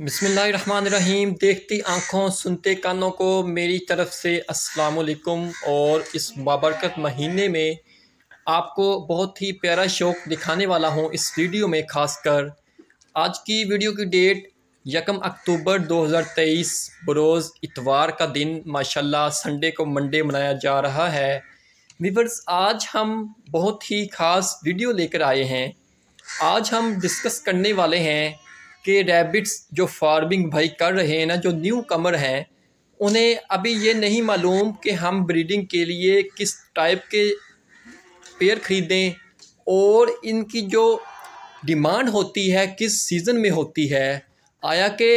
बसमीम देखती आँखों सुनते कानों को मेरी तरफ़ से असलकुम और इस बाबरकत महीने में आपको बहुत ही प्यारा शौक़ दिखाने वाला हूँ इस वीडियो में ख़ासकर आज की वीडियो की डेट यकम अक्टूबर 2023 बरोज़ इतवार का दिन माशाल्लाह संडे को मंडे मनाया जा रहा है वीवर्स आज हम बहुत ही ख़ास वीडियो लेकर आए हैं आज हम डिस्कस करने वाले हैं कि रैबिट्स जो फार्मिंग भाई कर रहे हैं ना जो न्यू कमर हैं उन्हें अभी ये नहीं मालूम कि हम ब्रीडिंग के लिए किस टाइप के पेयर ख़रीदें और इनकी जो डिमांड होती है किस सीज़न में होती है आया कि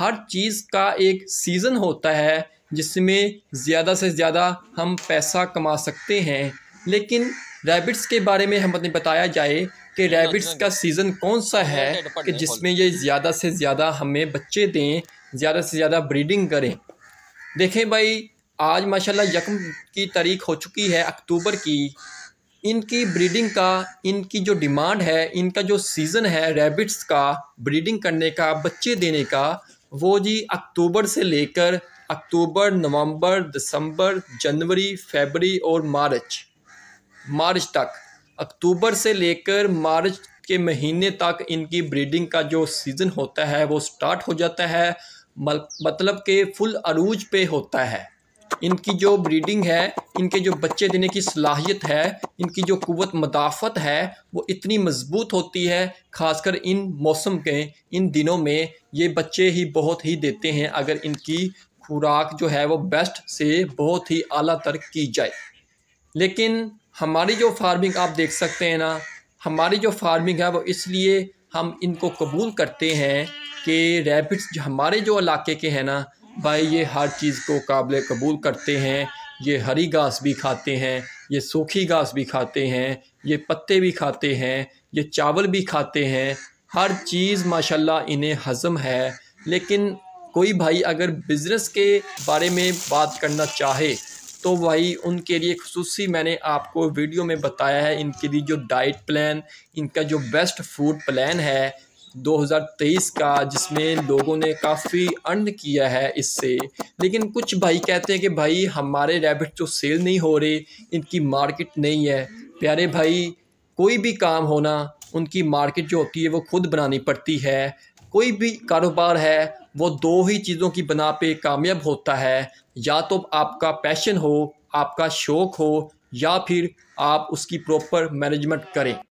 हर चीज़ का एक सीज़न होता है जिसमें ज़्यादा से ज़्यादा हम पैसा कमा सकते हैं लेकिन रैबिट्स के बारे में हमें बताया जाए कि रैबिट्स का सीज़न कौन सा है कि जिसमें ये ज़्यादा से ज़्यादा हमें बच्चे दें ज़्यादा से ज़्यादा ब्रीडिंग करें देखें भाई आज माशाल्लाह यकम की तारीख हो चुकी है अक्टूबर की इनकी ब्रीडिंग का इनकी जो डिमांड है इनका जो सीज़न है रैबिट्स का ब्रीडिंग करने का बच्चे देने का वो जी अक्टूबर से लेकर अक्टूबर नवंबर दिसंबर जनवरी फेबरी और मार्च मार्च तक अक्टूबर से लेकर मार्च के महीने तक इनकी ब्रीडिंग का जो सीज़न होता है वो स्टार्ट हो जाता है मतलब के फुल अरूज पे होता है इनकी जो ब्रीडिंग है इनके जो बच्चे देने की सलाहियत है इनकी जो कुत मदाफ़त है वो इतनी मज़बूत होती है ख़ासकर इन मौसम के इन दिनों में ये बच्चे ही बहुत ही देते हैं अगर इनकी खुराक जो है वो बेस्ट से बहुत ही अला तर की जाए लेकिन हमारी जो फार्मिंग आप देख सकते हैं ना हमारी जो फार्मिंग है वो इसलिए हम इनको कबूल करते हैं कि रैबिट्स हमारे जो इलाके के हैं ना भाई ये हर चीज़ को काबिल कबूल करते हैं ये हरी घास भी खाते हैं ये सूखी घास भी खाते हैं ये पत्ते भी खाते हैं ये चावल भी खाते हैं हर चीज़ माशाल्लाह इन्हें हज़म है लेकिन कोई भाई अगर बिज़नेस के बारे में बात करना चाहे तो वही उनके लिए खसूस मैंने आपको वीडियो में बताया है इनके लिए जो डाइट प्लान इनका जो बेस्ट फूड प्लान है 2023 का जिसमें लोगों ने काफ़ी अर्न किया है इससे लेकिन कुछ भाई कहते हैं कि भाई हमारे रैबिट जो सेल नहीं हो रहे इनकी मार्केट नहीं है प्यारे भाई कोई भी काम होना उनकी मार्केट जो होती है वो खुद बनानी पड़ती है कोई भी कारोबार है वो दो ही चीज़ों की बना पे कामयाब होता है या तो आपका पैशन हो आपका शौक़ हो या फिर आप उसकी प्रॉपर मैनेजमेंट करें